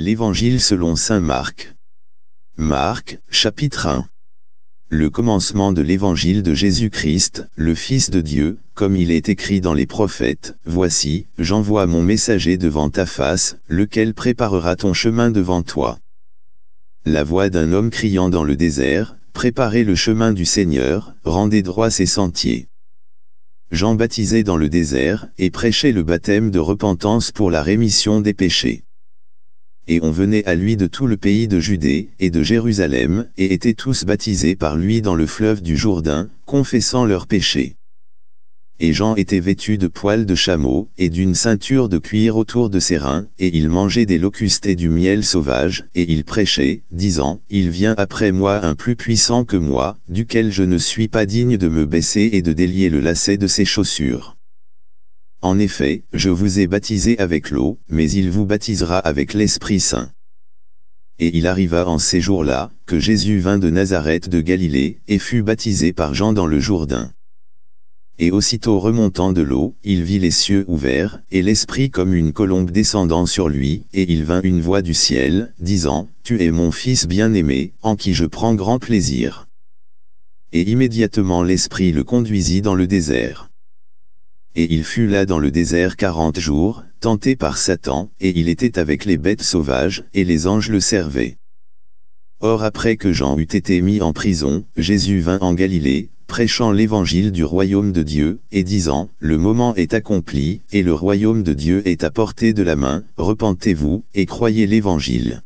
L'Évangile selon Saint Marc. Marc, chapitre 1. Le commencement de l'Évangile de Jésus-Christ, le Fils de Dieu, comme il est écrit dans les prophètes, Voici, j'envoie mon messager devant ta face, lequel préparera ton chemin devant toi. La voix d'un homme criant dans le désert, Préparez le chemin du Seigneur, rendez droit ses sentiers. Jean baptisait dans le désert, et prêchait le baptême de repentance pour la rémission des péchés et on venait à lui de tout le pays de Judée et de Jérusalem, et étaient tous baptisés par lui dans le fleuve du Jourdain, confessant leurs péchés. Et Jean était vêtu de poils de chameau, et d'une ceinture de cuir autour de ses reins, et il mangeait des locustes et du miel sauvage, et il prêchait, disant, Il vient après moi un plus puissant que moi, duquel je ne suis pas digne de me baisser et de délier le lacet de ses chaussures. En effet, je vous ai baptisé avec l'eau, mais il vous baptisera avec l'Esprit Saint. Et il arriva en ces jours-là, que Jésus vint de Nazareth de Galilée, et fut baptisé par Jean dans le Jourdain. Et aussitôt remontant de l'eau, il vit les cieux ouverts, et l'Esprit comme une colombe descendant sur lui, et il vint une voix du ciel, disant, « Tu es mon Fils bien-aimé, en qui je prends grand plaisir. » Et immédiatement l'Esprit le conduisit dans le désert et il fut là dans le désert quarante jours, tenté par Satan, et il était avec les bêtes sauvages, et les anges le servaient. Or après que Jean eut été mis en prison, Jésus vint en Galilée, prêchant l'évangile du royaume de Dieu, et disant, Le moment est accompli, et le royaume de Dieu est à portée de la main, repentez-vous, et croyez l'évangile.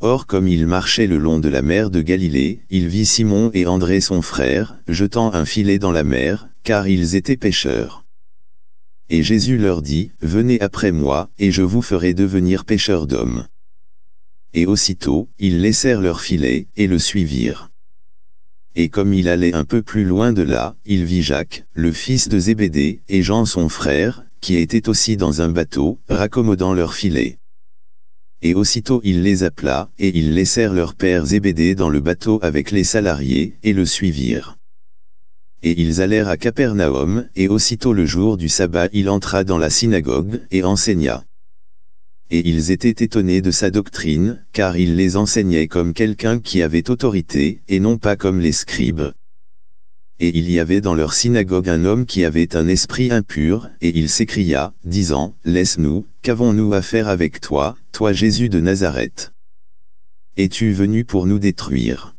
Or comme il marchait le long de la mer de Galilée, il vit Simon et André son frère, jetant un filet dans la mer, car ils étaient pêcheurs. Et Jésus leur dit, Venez après moi, et je vous ferai devenir pêcheurs d'hommes. Et aussitôt, ils laissèrent leur filet, et le suivirent. Et comme il allait un peu plus loin de là, il vit Jacques, le fils de Zébédée, et Jean son frère, qui étaient aussi dans un bateau, raccommodant leur filet. Et aussitôt il les appela, et ils laissèrent leur père Zébédée dans le bateau avec les salariés, et le suivirent et ils allèrent à Capernaum, et aussitôt le jour du sabbat il entra dans la synagogue, et enseigna. Et ils étaient étonnés de sa doctrine, car il les enseignait comme quelqu'un qui avait autorité, et non pas comme les scribes. Et il y avait dans leur synagogue un homme qui avait un esprit impur, et il s'écria, disant, « Laisse-nous, qu'avons-nous à faire avec toi, toi Jésus de Nazareth Es-tu venu pour nous détruire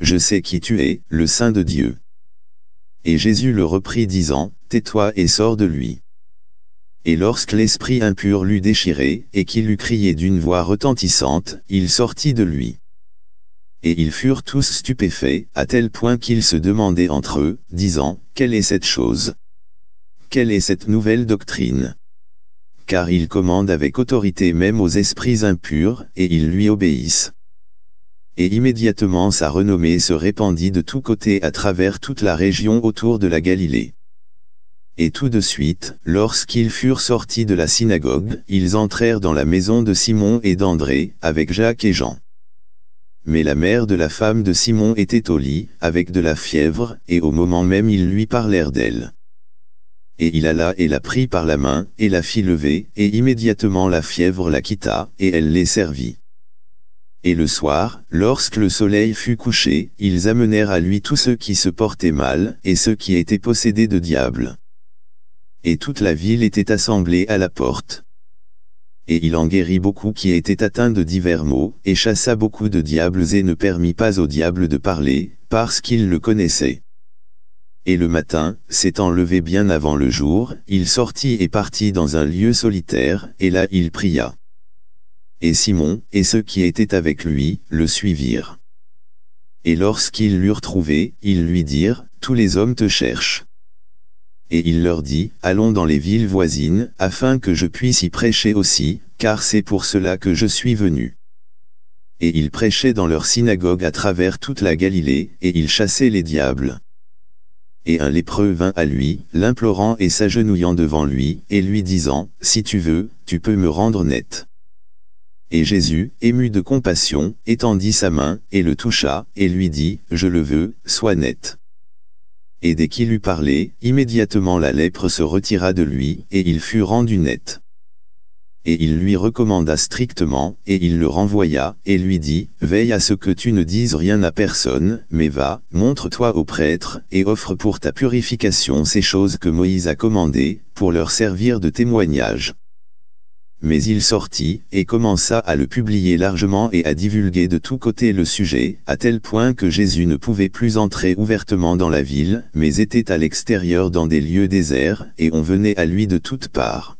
Je sais qui tu es, le Saint de Dieu. » Et Jésus le reprit disant, Tais-toi et sors de lui. Et lorsque l'esprit impur l'eut déchiré, et qu'il eut crié d'une voix retentissante, il sortit de lui. Et ils furent tous stupéfaits, à tel point qu'ils se demandaient entre eux, disant, Quelle est cette chose Quelle est cette nouvelle doctrine Car il commande avec autorité même aux esprits impurs, et ils lui obéissent et immédiatement sa renommée se répandit de tous côtés à travers toute la région autour de la Galilée. Et tout de suite, lorsqu'ils furent sortis de la synagogue, ils entrèrent dans la maison de Simon et d'André, avec Jacques et Jean. Mais la mère de la femme de Simon était au lit, avec de la fièvre, et au moment même ils lui parlèrent d'elle. Et il alla et la prit par la main, et la fit lever, et immédiatement la fièvre la quitta, et elle les servit. Et le soir, lorsque le soleil fut couché, ils amenèrent à lui tous ceux qui se portaient mal, et ceux qui étaient possédés de diables. Et toute la ville était assemblée à la porte. Et il en guérit beaucoup qui étaient atteints de divers maux, et chassa beaucoup de diables et ne permit pas au diable de parler, parce qu'il le connaissait. Et le matin, s'étant levé bien avant le jour, il sortit et partit dans un lieu solitaire, et là il pria et Simon, et ceux qui étaient avec lui, le suivirent. Et lorsqu'ils l'eurent trouvé, ils lui dirent, Tous les hommes te cherchent. Et il leur dit, Allons dans les villes voisines, afin que je puisse y prêcher aussi, car c'est pour cela que je suis venu. Et il prêchait dans leur synagogue à travers toute la Galilée, et il chassait les diables. Et un lépreux vint à lui, l'implorant et s'agenouillant devant lui, et lui disant, Si tu veux, tu peux me rendre net. Et Jésus, ému de compassion, étendit sa main, et le toucha, et lui dit, « Je le veux, sois net. » Et dès qu'il eut parlé, immédiatement la lèpre se retira de lui, et il fut rendu net. Et il lui recommanda strictement, et il le renvoya, et lui dit, « Veille à ce que tu ne dises rien à personne, mais va, montre-toi au prêtre, et offre pour ta purification ces choses que Moïse a commandées, pour leur servir de témoignage. » mais il sortit et commença à le publier largement et à divulguer de tous côtés le sujet, à tel point que Jésus ne pouvait plus entrer ouvertement dans la ville, mais était à l'extérieur dans des lieux déserts, et on venait à lui de toutes parts.